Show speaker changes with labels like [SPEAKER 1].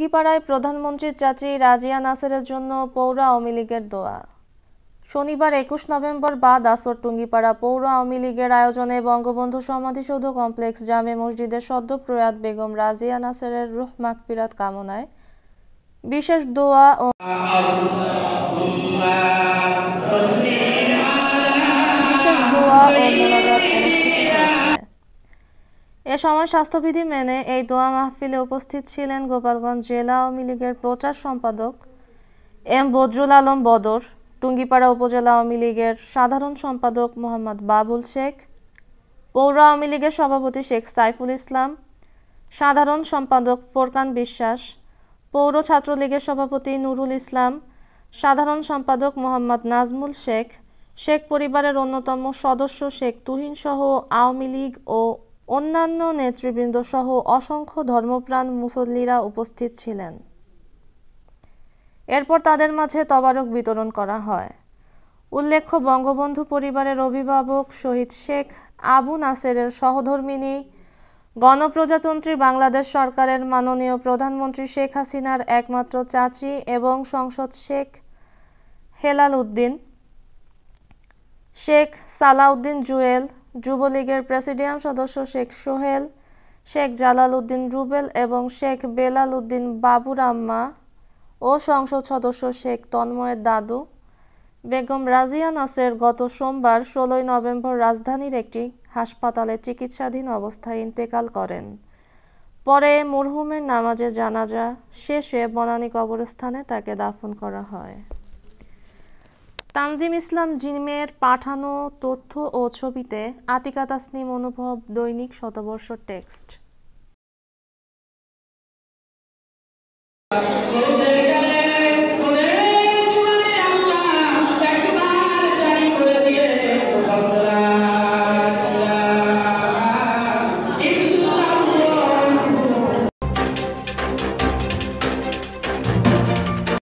[SPEAKER 1] টুঙ্গিপাড়ায় প্রধানমন্ত্রীর চাচি রাজিয়া নাসেরের জন্য পৌর আওয়ামী লীগের দোয়া শনিবার একুশ নভেম্বর বাদ আসর টুঙ্গিপাড়া পৌর আওয়ামী লীগের আয়োজনে বঙ্গবন্ধু সমাধিসৌধ কমপ্লেক্স জামে মসজিদের সদ্য প্রয়াত বেগম রাজিয়া নাসেরের রুহ মাকফিরাত কামনায় বিশেষ দোয়া ও এ সময় স্বাস্থ্যবিধি মেনে এই দোয়া মাহফিলে উপস্থিত ছিলেন গোপালগঞ্জ জেলা আওয়ামী লীগের প্রচার সম্পাদক এম বদরুল আলম বদর টুঙ্গিপাড়া উপজেলা আওয়ামী লীগের সাধারণ সম্পাদক মোহাম্মদ বাবুল শেখ পৌর আওয়ামী লীগের সভাপতি শেখ সাইফুল ইসলাম সাধারণ সম্পাদক ফোরকান বিশ্বাস পৌর ছাত্রলীগের সভাপতি নুরুল ইসলাম সাধারণ সম্পাদক মোহাম্মদ নাজমুল শেখ শেখ পরিবারের অন্যতম সদস্য শেখ তুহিন সহ আওয়ামী লীগ ও অন্যান্য নেতৃবৃন্দ সহ অসংখ্য ধর্মপ্রাণ মুসল্লিরা উপস্থিত ছিলেন এরপর তাদের মাঝে তবারক বিতরণ করা হয় উল্লেখ্য বঙ্গবন্ধু পরিবারের অভিভাবক শহীদ শেখ আবু নাসেরের সহধর্মিনী গণপ্রজাতন্ত্রী বাংলাদেশ সরকারের মাননীয় প্রধানমন্ত্রী শেখ হাসিনার একমাত্র চাচি এবং সংসদ শেখ হেলাল উদ্দিন শেখ সালাউদ্দিন জুয়েল যুবলীগের প্রেসিডিয়াম সদস্য শেখ সোহেল শেখ জালাল উদ্দিন রুবেল এবং শেখ বেলাল উদ্দিন বাবুরাম্মা ও সংসদ সদস্য শেখ তন্ময়ের দাদু বেগম রাজিয়া নাসের গত সোমবার ষোলোই নভেম্বর রাজধানীর একটি হাসপাতালে চিকিৎসাধীন অবস্থায় ইন্তেকাল করেন পরে মরহুমের নামাজে জানাজা শেষে বনানী কবরস্থানে তাকে দাফন করা হয় তানজিম ইসলাম জিমের পাঠানো তথ্য ও ছবিতে আতিকা তাসনিম অনুভব দৈনিক শতবর্ষ টেক্সট